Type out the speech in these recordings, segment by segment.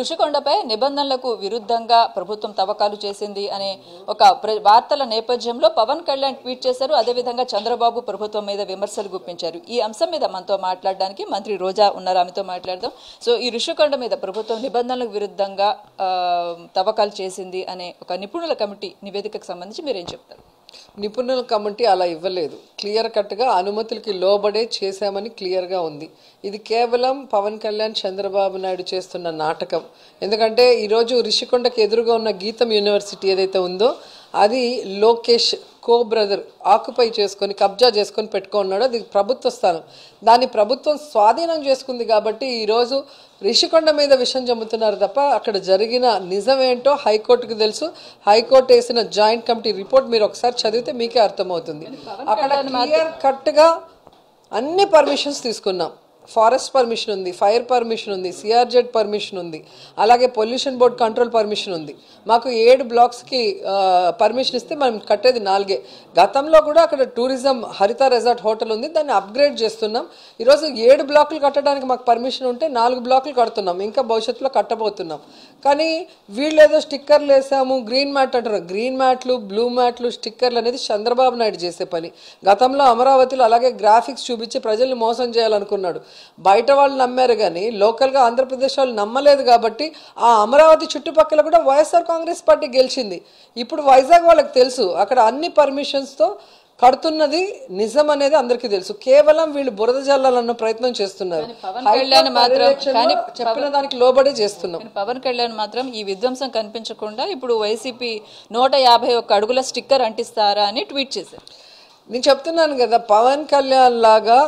ఋషికొండపై నిబంధనలకు విరుద్ధంగా ప్రభుత్వం తవ్వకాలు చేసింది అనే ఒక వార్తల నేపథ్యంలో పవన్ కళ్యాణ్ ట్వీట్ చేశారు అదేవిధంగా చంద్రబాబు ప్రభుత్వం మీద విమర్శలు గుప్పించారు ఈ అంశం మీద మనతో మాట్లాడడానికి మంత్రి రోజా ఉన్నారు ఆమెతో మాట్లాడదాం సో ఈ ఋషికొండ మీద ప్రభుత్వం నిబంధనలకు విరుద్ధంగా తవ్వకాలు చేసింది అనే ఒక నిపుణుల కమిటీ నివేదికకు సంబంధించి మీరేం చెప్తారు నిపుణుల కమిటీ అలా ఇవ్వలేదు క్లియర్ కట్గా అనుమతులకి లోబడే చేశామని క్లియర్గా ఉంది ఇది కేవలం పవన్ కళ్యాణ్ చంద్రబాబు నాయుడు చేస్తున్న నాటకం ఎందుకంటే ఈరోజు రిషికొండకు ఎదురుగా ఉన్న గీతం యూనివర్సిటీ ఏదైతే ఉందో అది లోకేష్ కో బ్రదర్ ఆక్యుపై చేసుకొని కబ్జా చేసుకొని పెట్టుకున్నాడు అది ప్రభుత్వ స్థానం దాన్ని ప్రభుత్వం స్వాధీనం చేసుకుంది కాబట్టి ఈరోజు రిషికొండ మీద విషం చెబుతున్నారు తప్ప అక్కడ జరిగిన నిజమేంటో హైకోర్టుకు తెలుసు హైకోర్టు వేసిన జాయింట్ కమిటీ రిపోర్ట్ మీరు ఒకసారి చదివితే మీకే అర్థమవుతుంది అక్కడ క్లియర్ కట్గా అన్ని పర్మిషన్స్ తీసుకున్నాం ఫారెస్ట్ పర్మిషన్ ఉంది ఫైర్ పర్మిషన్ ఉంది సిఆర్జెడ్ పర్మిషన్ ఉంది అలాగే పొల్యూషన్ బోర్డ్ కంట్రోల్ పర్మిషన్ ఉంది మాకు ఏడు బ్లాక్స్కి పర్మిషన్ ఇస్తే మనం కట్టేది నాలుగే గతంలో కూడా అక్కడ టూరిజం హరిత రెసార్ట్ హోటల్ ఉంది దాన్ని అప్గ్రేడ్ చేస్తున్నాం ఈరోజు ఏడు బ్లాకులు కట్టడానికి మాకు పర్మిషన్ ఉంటే నాలుగు బ్లాకులు కడుతున్నాం ఇంకా భవిష్యత్తులో కట్టబోతున్నాం కానీ వీళ్ళు ఏదో స్టిక్కర్లు వేసాము గ్రీన్ మ్యాట్ అంటారు గ్రీన్ మ్యాట్లు బ్లూ మ్యాట్లు స్టిక్కర్లు అనేది చంద్రబాబు నాయుడు చేసే పని గతంలో అమరావతిలో అలాగే గ్రాఫిక్స్ చూపించి ప్రజల్ని మోసం చేయాలనుకున్నాడు బయట వాళ్ళు నమ్మారు కానీ లోకల్గా ఆంధ్రప్రదేశ్ వాళ్ళు నమ్మలేదు కాబట్టి ఆ అమరావతి చుట్టుపక్కల కూడా వైఎస్ఆర్ కాంగ్రెస్ పార్టీ గెలిచింది ఇప్పుడు వైజాగ్ వాళ్ళకి తెలుసు అక్కడ అన్ని పర్మిషన్స్తో కడుతున్నది నిజం అనేది అందరికీ తెలుసు కేవలం వీళ్ళు బురద జల్లాలన్న ప్రయత్నం చేస్తున్నారు చెప్పిన దానికి లోబడే చేస్తున్నాం పవన్ కళ్యాణ్ మాత్రం ఈ విధ్వంసం కనిపించకుండా ఇప్పుడు వైసీపీ నూట యాభై ఒక్క అడుగుల స్టిక్కర్ అంటిస్తారా అని ట్వీట్ చేశారు నేను చెప్తున్నాను కదా పవన్ కళ్యాణ్ లాగా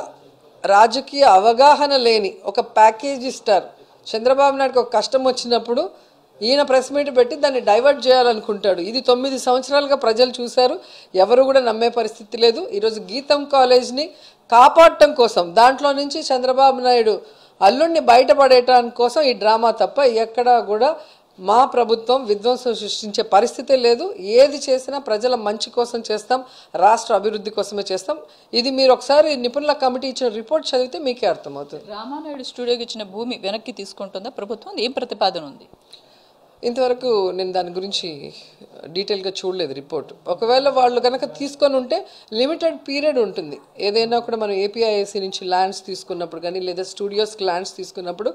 రాజకీయ అవగాహన లేని ఒక ప్యాకేజ్ స్టార్ చంద్రబాబు నాయుడుకి ఒక కష్టం వచ్చినప్పుడు ఈయన ప్రెస్ మీట్ పెట్టి దాన్ని డైవర్ట్ చేయాలనుకుంటాడు ఇది తొమ్మిది సంవత్సరాలుగా ప్రజలు చూశారు ఎవరు కూడా నమ్మే పరిస్థితి లేదు ఈరోజు గీతం కాలేజ్ని కాపాడటం కోసం దాంట్లో నుంచి చంద్రబాబు నాయుడు అల్లుడిని బయటపడేయటానికి కోసం ఈ డ్రామా తప్ప ఎక్కడా కూడా మా ప్రభుత్వం విధ్వంసం సృష్టించే పరిస్థితే లేదు ఏది చేసినా ప్రజల మంచి కోసం చేస్తాం రాష్ట్ర అభివృద్ధి కోసమే చేస్తాం ఇది మీరు ఒకసారి నిపుణుల కమిటీ ఇచ్చిన రిపోర్ట్ చదివితే మీకే అర్థమవుతుంది రామానాయుడు స్టూడియోకి ఇచ్చిన భూమి వెనక్కి తీసుకుంటుందా ప్రభుత్వం ఏం ప్రతిపాదన ఉంది ఇంతవరకు నేను దాని గురించి డీటెయిల్గా చూడలేదు రిపోర్ట్ ఒకవేళ వాళ్ళు కనుక తీసుకొని ఉంటే లిమిటెడ్ పీరియడ్ ఉంటుంది ఏదైనా కూడా మనం ఏపీఐఏసీ నుంచి ల్యాండ్స్ తీసుకున్నప్పుడు కానీ లేదా స్టూడియోస్కి ల్యాండ్స్ తీసుకున్నప్పుడు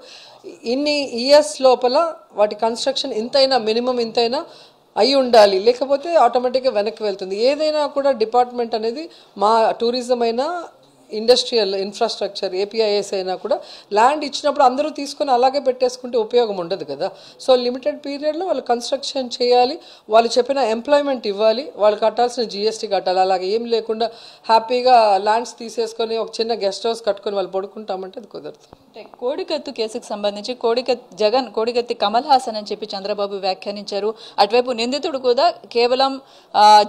ఇన్ని ఇయర్స్ లోపల వాటి కన్స్ట్రక్షన్ ఇంతైనా మినిమం ఇంతైనా అయి ఉండాలి లేకపోతే ఆటోమేటిక్గా వెనక్కి వెళ్తుంది ఏదైనా కూడా డిపార్ట్మెంట్ అనేది మా టూరిజం అయినా ఇండస్ట్రియల్ ఇన్ఫ్రాస్ట్రక్చర్ ఏపీఐఎస్ అయినా కూడా ల్యాండ్ ఇచ్చినప్పుడు అందరూ తీసుకొని అలాగే పెట్టేసుకుంటే ఉపయోగం ఉండదు కదా సో లిమిటెడ్ పీరియడ్లో వాళ్ళు కన్స్ట్రక్షన్ చేయాలి వాళ్ళు చెప్పిన ఎంప్లాయ్మెంట్ ఇవ్వాలి వాళ్ళు కట్టాల్సిన జిఎస్టీ కట్టాలి అలాగే ఏం లేకుండా హ్యాపీగా ల్యాండ్స్ తీసేసుకొని ఒక చిన్న గెస్ట్ హౌస్ కట్టుకొని వాళ్ళు పడుకుంటామంటే అది కుదరదు అంటే కోడికత్తు కేసుకు సంబంధించి కోడికత్తి జగన్ కోడికత్తి కమల్ హాసన్ అని చెప్పి చంద్రబాబు వ్యాఖ్యానించారు అటువైపు నిందితుడు కూడా కేవలం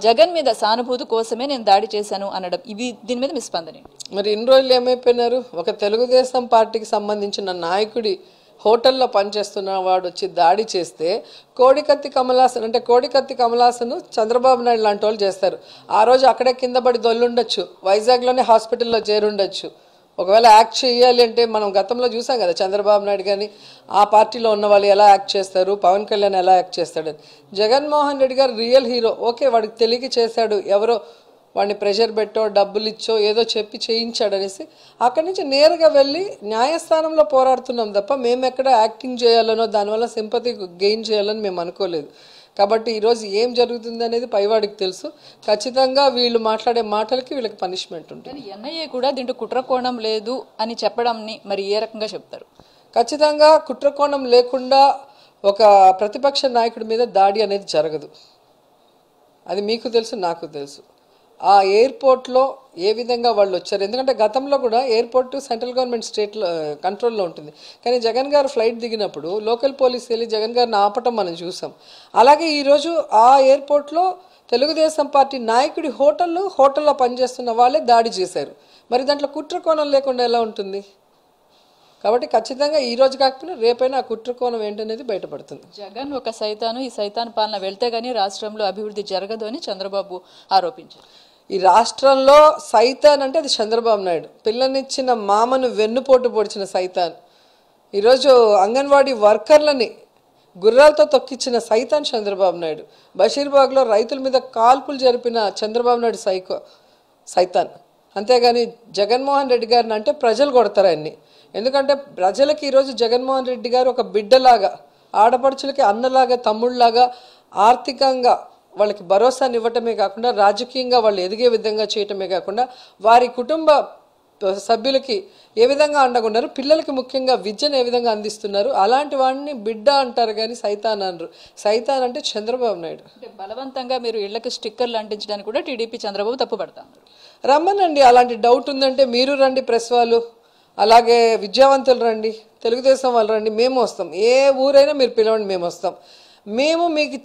జగన్ మీద సానుభూతి కోసమే నేను దాడి చేశాను అనడం ఇవి దీని మీద మీ స్పందన మరి ఇన్ని రోజులు ఏమైపోయినారు ఒక తెలుగుదేశం పార్టీకి సంబంధించిన నాయకుడి హోటల్లో పనిచేస్తున్న వాడు వచ్చి దాడి చేస్తే కోడికత్తి కమలాసన్ అంటే కోడికత్తి కమలాసను చంద్రబాబు నాయుడు లాంటి వాళ్ళు చేస్తారు ఆ రోజు అక్కడే కింద పడి దొల్లుండొచ్చు వైజాగ్లోనే హాస్పిటల్లో చేరుండొచ్చు ఒకవేళ యాక్ట్ చేయాలి అంటే మనం గతంలో చూసాం కదా చంద్రబాబు నాయుడు కానీ ఆ పార్టీలో ఉన్న వాళ్ళు ఎలా యాక్ట్ చేస్తారు పవన్ కళ్యాణ్ ఎలా యాక్ట్ చేస్తాడని జగన్మోహన్ రెడ్డి గారు రియల్ హీరో ఓకే వాడికి తెలియక చేశాడు ఎవరో వాడిని ప్రెషర్ పెట్టో డబ్బులు ఇచ్చో ఏదో చెప్పి చేయించాడు అనేసి అక్కడి నుంచి నేరుగా వెళ్ళి న్యాయస్థానంలో పోరాడుతున్నాం తప్ప మేము ఎక్కడ యాక్టింగ్ చేయాలనో దానివల్ల సింపతి గెయిన్ చేయాలని మేము అనుకోలేదు కాబట్టి ఈరోజు ఏం జరుగుతుంది అనేది పైవాడికి తెలుసు ఖచ్చితంగా వీళ్ళు మాట్లాడే మాటలకి వీళ్ళకి పనిష్మెంట్ ఉంటుంది ఎన్ఐఏ కూడా దీంట్లో కుట్రకోణం లేదు అని చెప్పడంని మరి ఏ రకంగా చెప్తారు ఖచ్చితంగా కుట్రకోణం లేకుండా ఒక ప్రతిపక్ష నాయకుడి మీద దాడి అనేది జరగదు అది మీకు తెలుసు నాకు తెలుసు ఆ ఎయిర్పోర్ట్లో ఏ విధంగా వాళ్ళు వచ్చారు ఎందుకంటే గతంలో కూడా ఎయిర్పోర్ట్ సెంట్రల్ గవర్నమెంట్ స్టేట్లో కంట్రోల్లో ఉంటుంది కానీ జగన్ గారు ఫ్లైట్ దిగినప్పుడు లోకల్ పోలీస్ వెళ్ళి జగన్ గారిని ఆపటం మనం చూసాం అలాగే ఈరోజు ఆ ఎయిర్పోర్ట్లో తెలుగుదేశం పార్టీ నాయకుడి హోటల్ హోటల్లో పనిచేస్తున్న వాళ్ళే దాడి చేశారు మరి దాంట్లో కుట్ర కోణం లేకుండా ఎలా ఉంటుంది కాబట్టి ఖచ్చితంగా ఈ రోజు కాకపోయినా రేపైనా ఆ కుట్రకోణం ఏంటనేది బయటపడుతుంది జగన్ ఒక సైతాను ఈ సైతాన్ పాలన వెళ్తే గానీ రాష్ట్రంలో అభివృద్ధి జరగదు అని చంద్రబాబు ఆరోపించారు ఈ రాష్ట్రంలో సైతాన్ అంటే అది చంద్రబాబు నాయుడు పిల్లనిచ్చిన మామను వెన్నుపోటు పొడిచిన సైతాన్ ఈరోజు అంగన్వాడీ వర్కర్లని గుర్రాలతో తొక్కిచ్చిన సైతాన్ చంద్రబాబు నాయుడు బషీర్బాగ్లో రైతుల మీద కాల్పులు జరిపిన చంద్రబాబు నాయుడు సైకో సైతాన్ అంతేగాని జగన్మోహన్ రెడ్డి గారిని అంటే ప్రజలు కొడతారు ఆయన్ని ఎందుకంటే ప్రజలకి ఈరోజు జగన్మోహన్ రెడ్డి గారు ఒక బిడ్డలాగా ఆడపడుచులకి అన్నలాగా తమ్ముళ్ళలాగా ఆర్థికంగా వాళ్ళకి భరోసాని ఇవ్వటమే కాకుండా రాజకీయంగా వాళ్ళు ఎదిగే విధంగా చేయటమే కాకుండా వారి కుటుంబ సభ్యులకి ఏ విధంగా అండగున్నారు పిల్లలకి ముఖ్యంగా విద్యను ఏ విధంగా అందిస్తున్నారు అలాంటి వాడిని బిడ్డ అంటారు కానీ సైతాన్ అనరు సైతాన్ అంటే చంద్రబాబు నాయుడు బలవంతంగా మీరు ఇళ్లకు స్టిక్కర్లు అంటించడానికి కూడా టీడీపీ చంద్రబాబు తప్పుపడతాను రమ్మనండి అలాంటి డౌట్ ఉందంటే మీరు రండి ప్రెస్ వాళ్ళు అలాగే విద్యావంతులు రండి తెలుగుదేశం వాళ్ళు రండి మేము వస్తాం ఏ ఊరైనా మీరు పిలవండి మేము వస్తాం మేము మీకు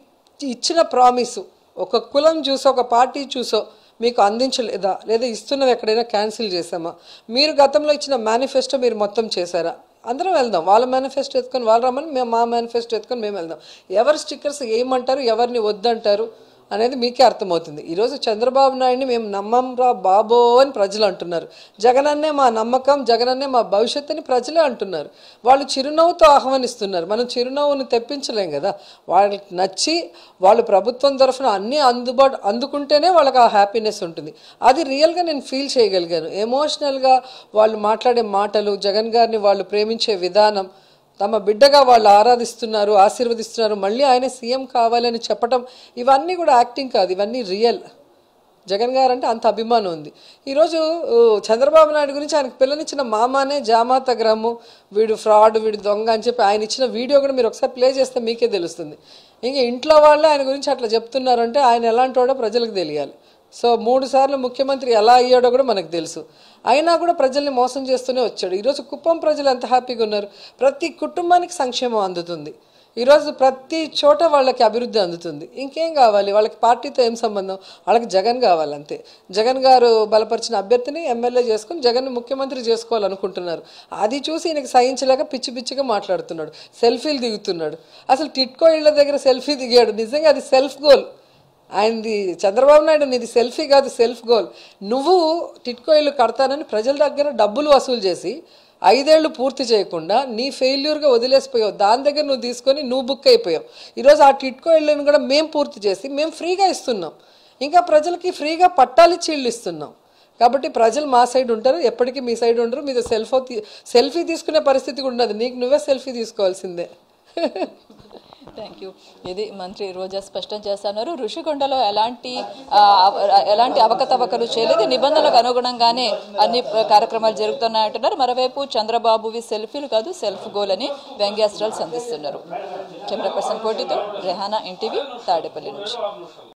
ఇచ్చిన ప్రామిస్ ఒక కులం చూసో ఒక పార్టీ చూసో మీకు అందించలేదా లేదా ఇస్తున్నవి ఎక్కడైనా క్యాన్సిల్ చేసామా మీరు గతంలో ఇచ్చిన మేనిఫెస్టో మీరు మొత్తం చేశారా అందరం వెళ్దాం వాళ్ళ మేనిఫెస్టో ఎత్తుకొని వాళ్ళు రమ్మని మేము మా మేనిఫెస్టో ఎత్తుకొని మేము వెళ్దాం ఎవరు స్టిక్కర్స్ ఏమంటారు ఎవరిని వద్దంటారు అనేది మీకే అర్థమవుతుంది ఈరోజు చంద్రబాబు నాయుడిని మేము నమ్మం రా బాబో అని ప్రజలు అంటున్నారు జగనన్నే మా నమ్మకం జగనన్నే మా భవిష్యత్ అని ప్రజలే అంటున్నారు వాళ్ళు చిరునవ్వుతో ఆహ్వానిస్తున్నారు మనం చిరునవ్వును తెప్పించలేం కదా వాళ్ళకి నచ్చి వాళ్ళు ప్రభుత్వం తరఫున అన్నీ అందుబాటు అందుకుంటేనే వాళ్ళకి ఆ హ్యాపీనెస్ ఉంటుంది అది రియల్గా నేను ఫీల్ చేయగలిగాను ఎమోషనల్గా వాళ్ళు మాట్లాడే మాటలు జగన్ గారిని వాళ్ళు ప్రేమించే విధానం తమ బిడ్డగా వాళ్ళు ఆరాధిస్తున్నారు ఆశీర్వదిస్తున్నారు మళ్ళీ ఆయన సీఎం కావాలని చెప్పటం ఇవన్నీ కూడా యాక్టింగ్ కాదు ఇవన్నీ రియల్ జగన్ గారు అంటే అంత అభిమానం ఉంది ఈరోజు చంద్రబాబు నాయుడు గురించి ఆయనకు పిల్లనిచ్చిన మామానే జామాత గ్రహము వీడు ఫ్రాడ్ వీడు దొంగ అని చెప్పి ఆయన ఇచ్చిన వీడియో కూడా మీరు ఒకసారి ప్లే చేస్తే మీకే తెలుస్తుంది ఇంకా ఇంట్లో వాళ్ళే ఆయన గురించి అట్లా చెప్తున్నారంటే ఆయన ఎలాంటి వాడో ప్రజలకు తెలియాలి సో మూడు సార్లు ముఖ్యమంత్రి ఎలా అయ్యాడో కూడా మనకు తెలుసు అయినా కూడా ప్రజల్ని మోసం చేస్తూనే వచ్చాడు ఈరోజు కుప్పం ప్రజలు ఎంత హ్యాపీగా ఉన్నారు ప్రతి కుటుంబానికి సంక్షేమం అందుతుంది ఈరోజు ప్రతి చోట వాళ్ళకి అభివృద్ధి అందుతుంది ఇంకేం కావాలి వాళ్ళకి పార్టీతో ఏం సంబంధం వాళ్ళకి జగన్ కావాలంతే జగన్ గారు బలపరిచిన అభ్యర్థిని ఎమ్మెల్యే చేసుకుని జగన్ ముఖ్యమంత్రి చేసుకోవాలనుకుంటున్నారు అది చూసి ఈయనకి సహించలేక పిచ్చి పిచ్చిగా మాట్లాడుతున్నాడు సెల్ఫీలు దిగుతున్నాడు అసలు టిట్కో ఇళ్ల దగ్గర సెల్ఫీ దిగాడు నిజంగా అది సెల్ఫ్ గోల్ ఆయనది చంద్రబాబు నాయుడు నీది సెల్ఫీ కాదు సెల్ఫ్ గోల్ నువ్వు టిట్కో ఇల్లు కడతానని ప్రజల దగ్గర డబ్బులు వసూలు చేసి ఐదేళ్లు పూర్తి చేయకుండా నీ ఫెయిల్యూర్గా వదిలేసిపోయావు దాని దగ్గర నువ్వు తీసుకొని నువ్వు బుక్ అయిపోయావు ఈరోజు ఆ టిట్కో ఇళ్ళను కూడా మేము పూర్తి చేసి మేము ఫ్రీగా ఇస్తున్నాం ఇంకా ప్రజలకి ఫ్రీగా పట్టాలిచ్చి చీళ్ళు ఇస్తున్నాం కాబట్టి ప్రజలు మా సైడ్ ఉంటారు ఎప్పటికీ మీ సైడ్ ఉండరు మీద సెల్ఫో సెల్ఫీ తీసుకునే పరిస్థితి కూడా ఉండదు నీకు నువ్వే సెల్ఫీ తీసుకోవాల్సిందే థ్యాంక్ యూ ఇది మంత్రి రోజా స్పష్టం చేస్తున్నారు ఋషికొండలో ఎలాంటి ఎలాంటి అవకతవకలు చేయలేదు నిబంధనలకు అనుగుణంగానే అన్ని కార్యక్రమాలు జరుగుతున్నాయంటున్నారు మరోవైపు చంద్రబాబువి సెల్ఫీలు కాదు సెల్ఫ్ గోల్ అని వ్యంగ్యాస్త్రాలు సంధిస్తున్నారు కెమెరా పర్సన్ పోటీతో రెహానా ఎన్టీవీ తాడేపల్లి నుంచి